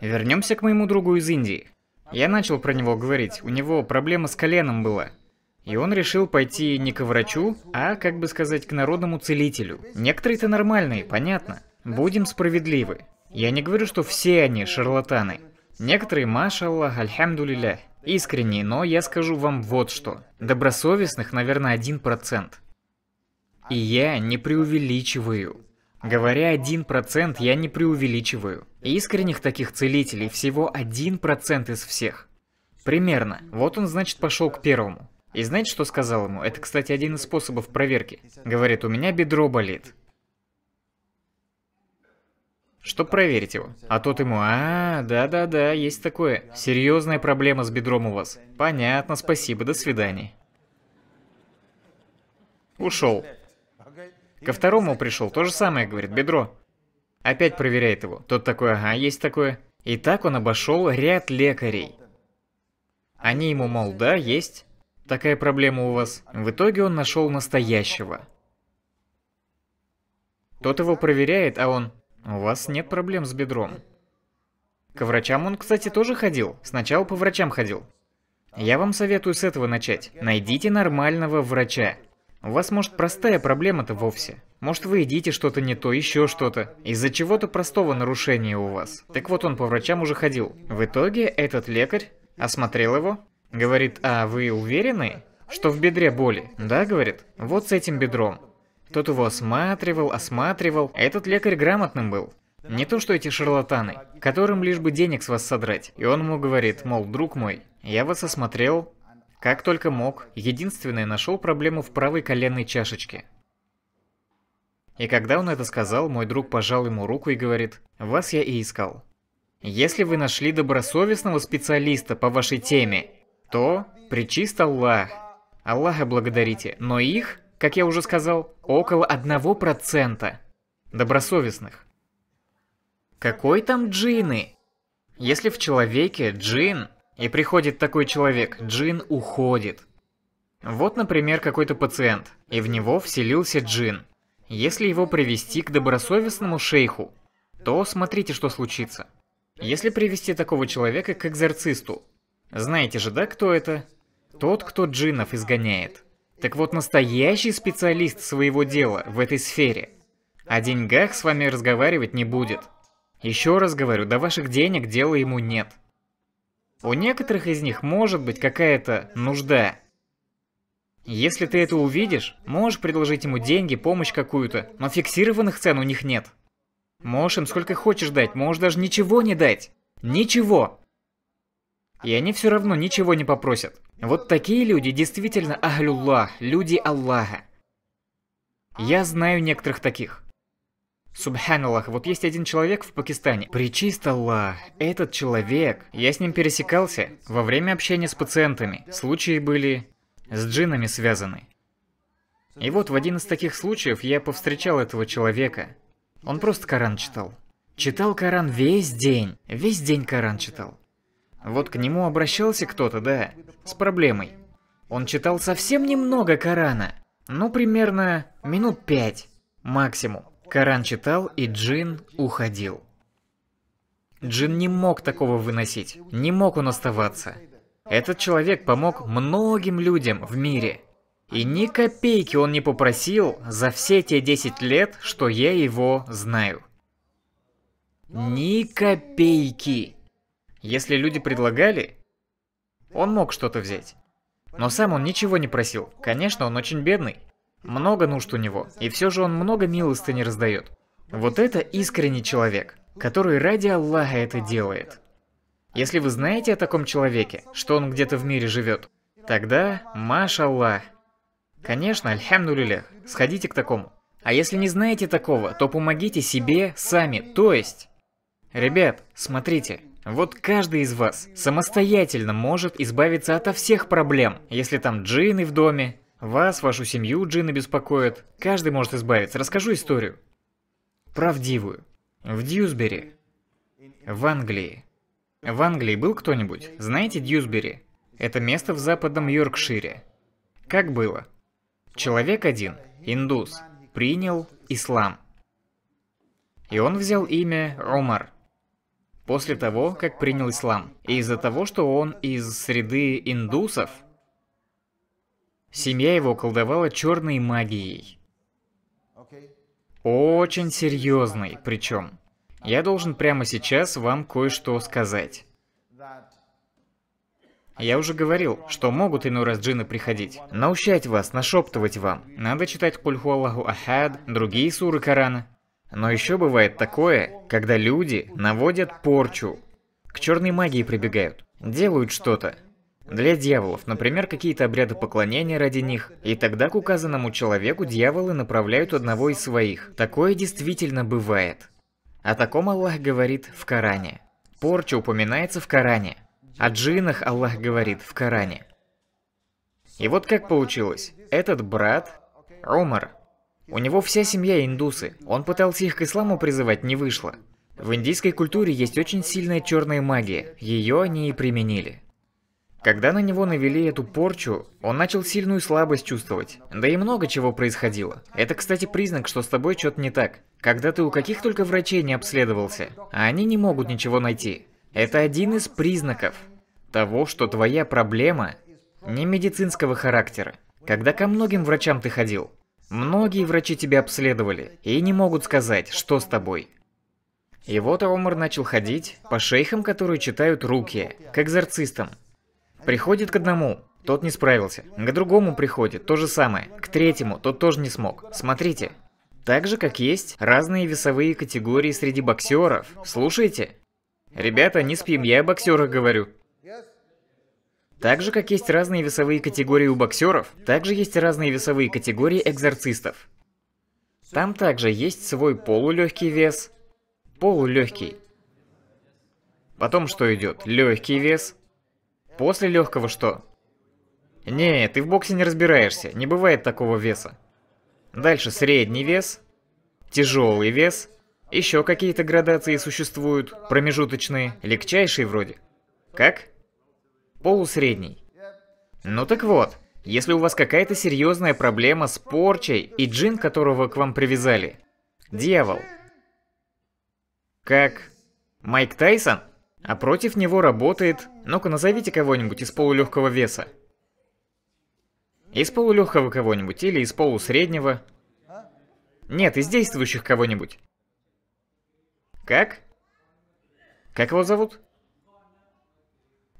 Вернемся к моему другу из Индии. Я начал про него говорить, у него проблема с коленом была. И он решил пойти не к врачу, а, как бы сказать, к народному целителю. Некоторые-то нормальные, понятно. Будем справедливы. Я не говорю, что все они шарлатаны. Некоторые, машаллах, альхамдулилля, искренние, но я скажу вам вот что. Добросовестных, наверное, один процент. И я не преувеличиваю. Говоря 1%, я не преувеличиваю. Искренних таких целителей всего 1% из всех. Примерно. Вот он, значит, пошел к первому. И знаете, что сказал ему? Это, кстати, один из способов проверки. Говорит, у меня бедро болит. Чтоб проверить его. А тот ему, а, да-да-да, есть такое. Серьезная проблема с бедром у вас. Понятно, спасибо, до свидания. Ушел. Ко второму пришел, то же самое, говорит, бедро. Опять проверяет его. Тот такой, ага, есть такое. И так он обошел ряд лекарей. Они ему, мол, да, есть. Такая проблема у вас. В итоге он нашел настоящего. Тот его проверяет, а он... У вас нет проблем с бедром. К врачам он, кстати, тоже ходил. Сначала по врачам ходил. Я вам советую с этого начать. Найдите нормального врача. У вас, может, простая проблема-то вовсе. Может, вы едите что-то не то, еще что-то. Из-за чего-то простого нарушения у вас. Так вот, он по врачам уже ходил. В итоге, этот лекарь осмотрел его, говорит, а вы уверены, что в бедре боли? Да, говорит, вот с этим бедром. Тот его осматривал, осматривал. Этот лекарь грамотным был. Не то, что эти шарлатаны, которым лишь бы денег с вас содрать. И он ему говорит, мол, друг мой, я вас осмотрел, как только мог, единственный нашел проблему в правой коленной чашечке. И когда он это сказал, мой друг пожал ему руку и говорит, «Вас я и искал». Если вы нашли добросовестного специалиста по вашей теме, то причист Аллах. Аллаха благодарите, но их, как я уже сказал, около одного процента добросовестных. Какой там джины? Если в человеке джин, и приходит такой человек, джин уходит. Вот, например, какой-то пациент, и в него вселился джин. Если его привести к добросовестному шейху, то смотрите, что случится. Если привести такого человека к экзорцисту, знаете же, да, кто это? Тот, кто джинов изгоняет. Так вот, настоящий специалист своего дела в этой сфере о деньгах с вами разговаривать не будет. Еще раз говорю, до ваших денег дела ему нет. У некоторых из них может быть какая-то нужда. Если ты это увидишь, можешь предложить ему деньги, помощь какую-то, но фиксированных цен у них нет. Можешь им сколько хочешь дать, можешь даже ничего не дать. Ничего. И они все равно ничего не попросят. Вот такие люди действительно ахлюллах, люди Аллаха. Я знаю некоторых таких. Субханаллах, вот есть один человек в Пакистане. Причист Аллах, этот человек. Я с ним пересекался во время общения с пациентами. Случаи были с джинами связаны. И вот в один из таких случаев я повстречал этого человека. Он просто Коран читал. Читал Коран весь день. Весь день Коран читал. Вот к нему обращался кто-то, да, с проблемой. Он читал совсем немного Корана. Ну, примерно минут пять максимум. Коран читал, и Джин уходил. Джин не мог такого выносить, не мог он оставаться. Этот человек помог многим людям в мире. И ни копейки он не попросил за все те 10 лет, что я его знаю. Ни копейки. Если люди предлагали, он мог что-то взять. Но сам он ничего не просил. Конечно, он очень бедный. Много нужд у него, и все же он много милостыни раздает. Вот это искренний человек, который ради Аллаха это делает. Если вы знаете о таком человеке, что он где-то в мире живет, тогда машаллах. Конечно, альхамдулилях, сходите к такому. А если не знаете такого, то помогите себе сами, то есть... Ребят, смотрите, вот каждый из вас самостоятельно может избавиться ото всех проблем, если там джинны в доме, вас, вашу семью джинны беспокоят. Каждый может избавиться. Расскажу историю. Правдивую. В Дьюсбери. В Англии. В Англии был кто-нибудь? Знаете Дьюсбери? Это место в западном Йоркшире. Как было? Человек один, индус, принял ислам. И он взял имя Омар. После того, как принял ислам. И из-за того, что он из среды индусов, Семья его колдовала черной магией. Очень серьезной, причем. Я должен прямо сейчас вам кое-что сказать. Я уже говорил, что могут иной раз джинны приходить, наущать вас, нашептывать вам. Надо читать Кульху Аллаху Ахад, другие суры Корана. Но еще бывает такое, когда люди наводят порчу. К черной магии прибегают, делают что-то, для дьяволов, например, какие-то обряды поклонения ради них, и тогда к указанному человеку дьяволы направляют одного из своих. Такое действительно бывает. О таком Аллах говорит в Коране. Порча упоминается в Коране. О джинах Аллах говорит в Коране. И вот как получилось. Этот брат, Умар, у него вся семья индусы. Он пытался их к исламу призывать, не вышло. В индийской культуре есть очень сильная черная магия. Ее они и применили. Когда на него навели эту порчу, он начал сильную слабость чувствовать. Да и много чего происходило. Это, кстати, признак, что с тобой что-то не так. Когда ты у каких только врачей не обследовался, а они не могут ничего найти. Это один из признаков того, что твоя проблема не медицинского характера. Когда ко многим врачам ты ходил, многие врачи тебя обследовали и не могут сказать, что с тобой. И вот Омар начал ходить по шейхам, которые читают руки, к экзорцистам, Приходит к одному, тот не справился. К другому приходит то же самое. К третьему тот тоже не смог. Смотрите. Так же, как есть разные весовые категории среди боксеров. Слушайте. Ребята, не спим, я о боксерах говорю. Так же, как есть разные весовые категории у боксеров, также есть разные весовые категории экзорцистов. Там также есть свой полулегкий вес, полулегкий. Потом что идет? Легкий вес, После легкого что? Не, ты в боксе не разбираешься, не бывает такого веса. Дальше средний вес, тяжелый вес, еще какие-то градации существуют, промежуточные, легчайшие вроде. Как? Полусредний. Ну так вот, если у вас какая-то серьезная проблема с порчей и джин, которого к вам привязали, дьявол. Как? Майк Тайсон? А против него работает... Ну-ка, назовите кого-нибудь из полулегкого веса. Из полулегкого кого-нибудь или из полусреднего. Нет, из действующих кого-нибудь. Как? Как его зовут?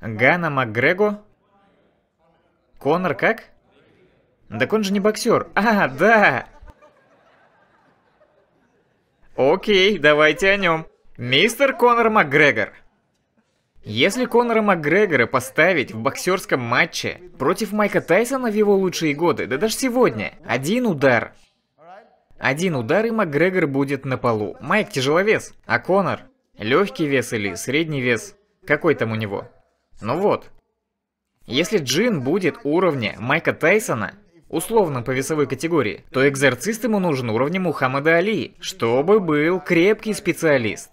Гана МакГрего? Конор как? Так он же не боксер. А, да! Окей, давайте о нем. Мистер Конор МакГрегор. Если Конора Макгрегора поставить в боксерском матче против Майка Тайсона в его лучшие годы, да даже сегодня, один удар. Один удар и Макгрегор будет на полу. Майк тяжеловес, а Конор легкий вес или средний вес, какой там у него. Ну вот. Если Джин будет уровня Майка Тайсона, условно по весовой категории, то экзорцист ему нужен уровня Мухаммада Али, чтобы был крепкий специалист.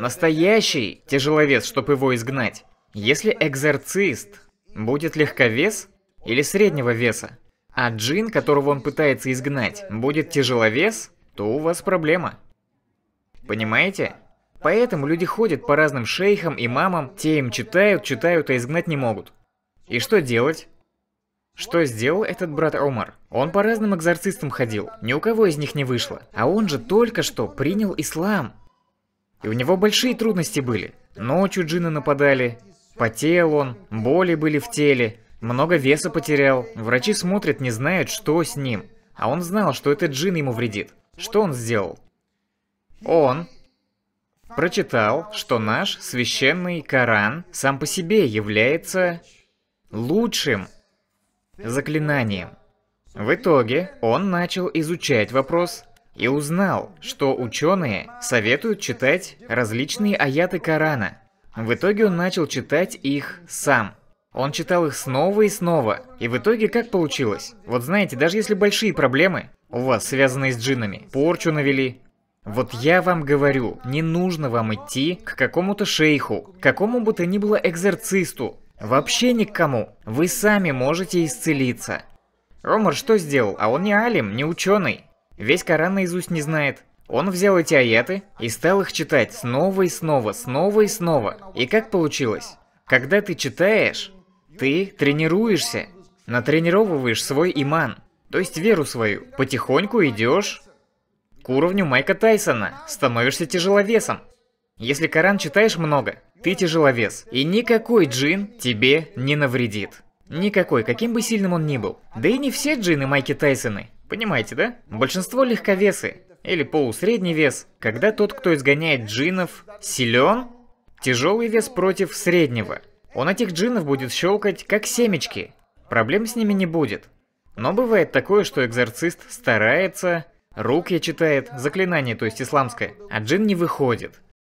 Настоящий тяжеловес, чтобы его изгнать. Если экзорцист будет легковес или среднего веса, а джин, которого он пытается изгнать, будет тяжеловес, то у вас проблема. Понимаете? Поэтому люди ходят по разным шейхам, и мамам, те им читают, читают, а изгнать не могут. И что делать? Что сделал этот брат Омар? Он по разным экзорцистам ходил, ни у кого из них не вышло. А он же только что принял ислам. И у него большие трудности были. Ночью джины нападали, потел он, боли были в теле, много веса потерял. Врачи смотрят, не знают, что с ним. А он знал, что этот джин ему вредит. Что он сделал? Он прочитал, что наш священный Коран сам по себе является лучшим заклинанием. В итоге он начал изучать вопрос и узнал, что ученые советуют читать различные аяты Корана. В итоге он начал читать их сам. Он читал их снова и снова. И в итоге как получилось? Вот знаете, даже если большие проблемы у вас связанные с джиннами, порчу навели, вот я вам говорю, не нужно вам идти к какому-то шейху, к какому бы то ни было экзорцисту, вообще ни к кому. Вы сами можете исцелиться. Ромар что сделал? А он не алим, не ученый. Весь Коран наизусть не знает. Он взял эти аяты и стал их читать снова и снова, снова и снова. И как получилось? Когда ты читаешь, ты тренируешься, натренировываешь свой иман, то есть веру свою. Потихоньку идешь к уровню Майка Тайсона, становишься тяжеловесом. Если Коран читаешь много, ты тяжеловес, и никакой джин тебе не навредит. Никакой, каким бы сильным он ни был. Да и не все джины Майки Тайсоны. Понимаете, да? Большинство легковесы, или полусредний вес, когда тот, кто изгоняет джинов, силен, тяжелый вес против среднего. Он этих джинов будет щелкать, как семечки. Проблем с ними не будет. Но бывает такое, что экзорцист старается, руки читает, заклинание, то есть исламское, а джин не выходит.